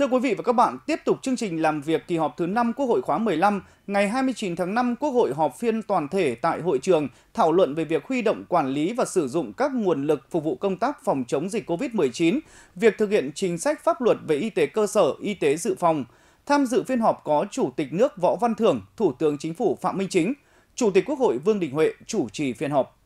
Thưa quý vị và các bạn, tiếp tục chương trình làm việc kỳ họp thứ 5 Quốc hội khóa 15, ngày 29 tháng 5 Quốc hội họp phiên toàn thể tại hội trường thảo luận về việc huy động quản lý và sử dụng các nguồn lực phục vụ công tác phòng chống dịch COVID-19, việc thực hiện chính sách pháp luật về y tế cơ sở, y tế dự phòng. Tham dự phiên họp có Chủ tịch nước Võ Văn Thưởng, Thủ tướng Chính phủ Phạm Minh Chính, Chủ tịch Quốc hội Vương Đình Huệ chủ trì phiên họp.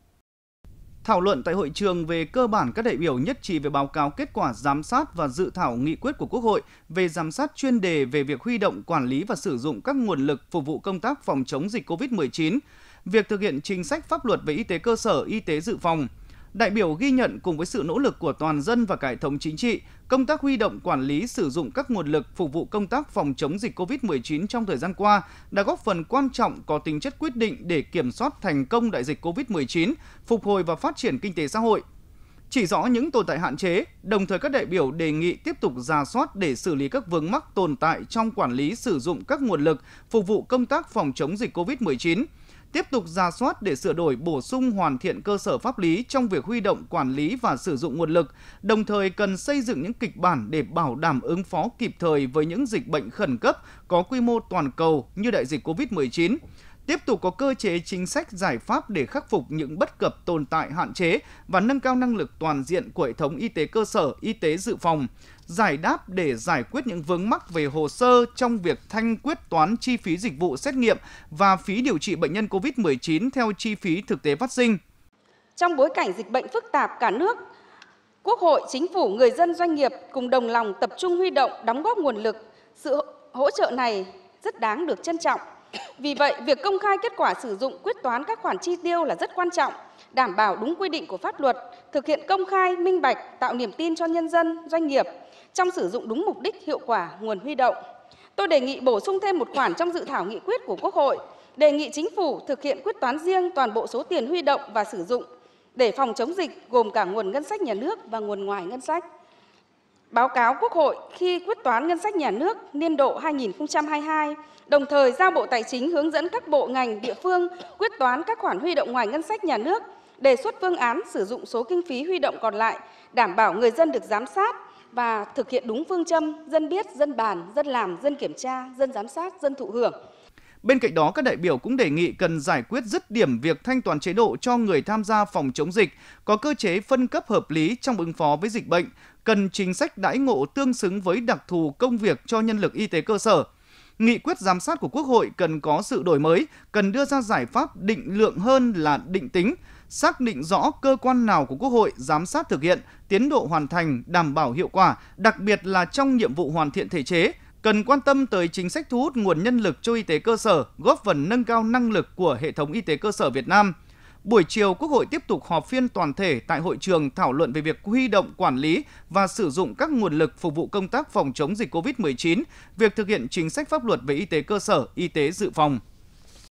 Thảo luận tại hội trường về cơ bản các đại biểu nhất trí về báo cáo kết quả giám sát và dự thảo nghị quyết của Quốc hội về giám sát chuyên đề về việc huy động, quản lý và sử dụng các nguồn lực phục vụ công tác phòng chống dịch COVID-19, việc thực hiện chính sách pháp luật về y tế cơ sở, y tế dự phòng – đại biểu ghi nhận cùng với sự nỗ lực của toàn dân và cải thống chính trị, công tác huy động quản lý sử dụng các nguồn lực phục vụ công tác phòng chống dịch COVID-19 trong thời gian qua đã góp phần quan trọng có tính chất quyết định để kiểm soát thành công đại dịch COVID-19, phục hồi và phát triển kinh tế xã hội. Chỉ rõ những tồn tại hạn chế, đồng thời các đại biểu đề nghị tiếp tục ra soát để xử lý các vướng mắc tồn tại trong quản lý sử dụng các nguồn lực phục vụ công tác phòng chống dịch COVID-19 tiếp tục ra soát để sửa đổi bổ sung hoàn thiện cơ sở pháp lý trong việc huy động quản lý và sử dụng nguồn lực, đồng thời cần xây dựng những kịch bản để bảo đảm ứng phó kịp thời với những dịch bệnh khẩn cấp có quy mô toàn cầu như đại dịch COVID-19 tiếp tục có cơ chế chính sách giải pháp để khắc phục những bất cập tồn tại hạn chế và nâng cao năng lực toàn diện của hệ thống y tế cơ sở, y tế dự phòng, giải đáp để giải quyết những vướng mắc về hồ sơ trong việc thanh quyết toán chi phí dịch vụ xét nghiệm và phí điều trị bệnh nhân COVID-19 theo chi phí thực tế phát sinh. Trong bối cảnh dịch bệnh phức tạp cả nước, Quốc hội, chính phủ, người dân, doanh nghiệp cùng đồng lòng tập trung huy động đóng góp nguồn lực. Sự hỗ trợ này rất đáng được trân trọng. Vì vậy, việc công khai kết quả sử dụng quyết toán các khoản chi tiêu là rất quan trọng, đảm bảo đúng quy định của pháp luật, thực hiện công khai, minh bạch, tạo niềm tin cho nhân dân, doanh nghiệp trong sử dụng đúng mục đích, hiệu quả nguồn huy động. Tôi đề nghị bổ sung thêm một khoản trong dự thảo nghị quyết của Quốc hội, đề nghị chính phủ thực hiện quyết toán riêng toàn bộ số tiền huy động và sử dụng để phòng chống dịch gồm cả nguồn ngân sách nhà nước và nguồn ngoài ngân sách báo cáo Quốc hội khi quyết toán ngân sách nhà nước niên độ 2022, đồng thời giao Bộ Tài chính hướng dẫn các bộ ngành địa phương quyết toán các khoản huy động ngoài ngân sách nhà nước, đề xuất phương án sử dụng số kinh phí huy động còn lại, đảm bảo người dân được giám sát và thực hiện đúng phương châm dân biết, dân bàn, dân làm, dân kiểm tra, dân giám sát, dân thụ hưởng. Bên cạnh đó, các đại biểu cũng đề nghị cần giải quyết dứt điểm việc thanh toán chế độ cho người tham gia phòng chống dịch, có cơ chế phân cấp hợp lý trong ứng phó với dịch bệnh, cần chính sách đãi ngộ tương xứng với đặc thù công việc cho nhân lực y tế cơ sở. Nghị quyết giám sát của Quốc hội cần có sự đổi mới, cần đưa ra giải pháp định lượng hơn là định tính, xác định rõ cơ quan nào của Quốc hội giám sát thực hiện, tiến độ hoàn thành đảm bảo hiệu quả, đặc biệt là trong nhiệm vụ hoàn thiện thể chế, cần quan tâm tới chính sách thu hút nguồn nhân lực cho y tế cơ sở, góp phần nâng cao năng lực của hệ thống y tế cơ sở Việt Nam. Buổi chiều, Quốc hội tiếp tục họp phiên toàn thể tại hội trường thảo luận về việc huy động quản lý và sử dụng các nguồn lực phục vụ công tác phòng chống dịch COVID-19, việc thực hiện chính sách pháp luật về y tế cơ sở, y tế dự phòng.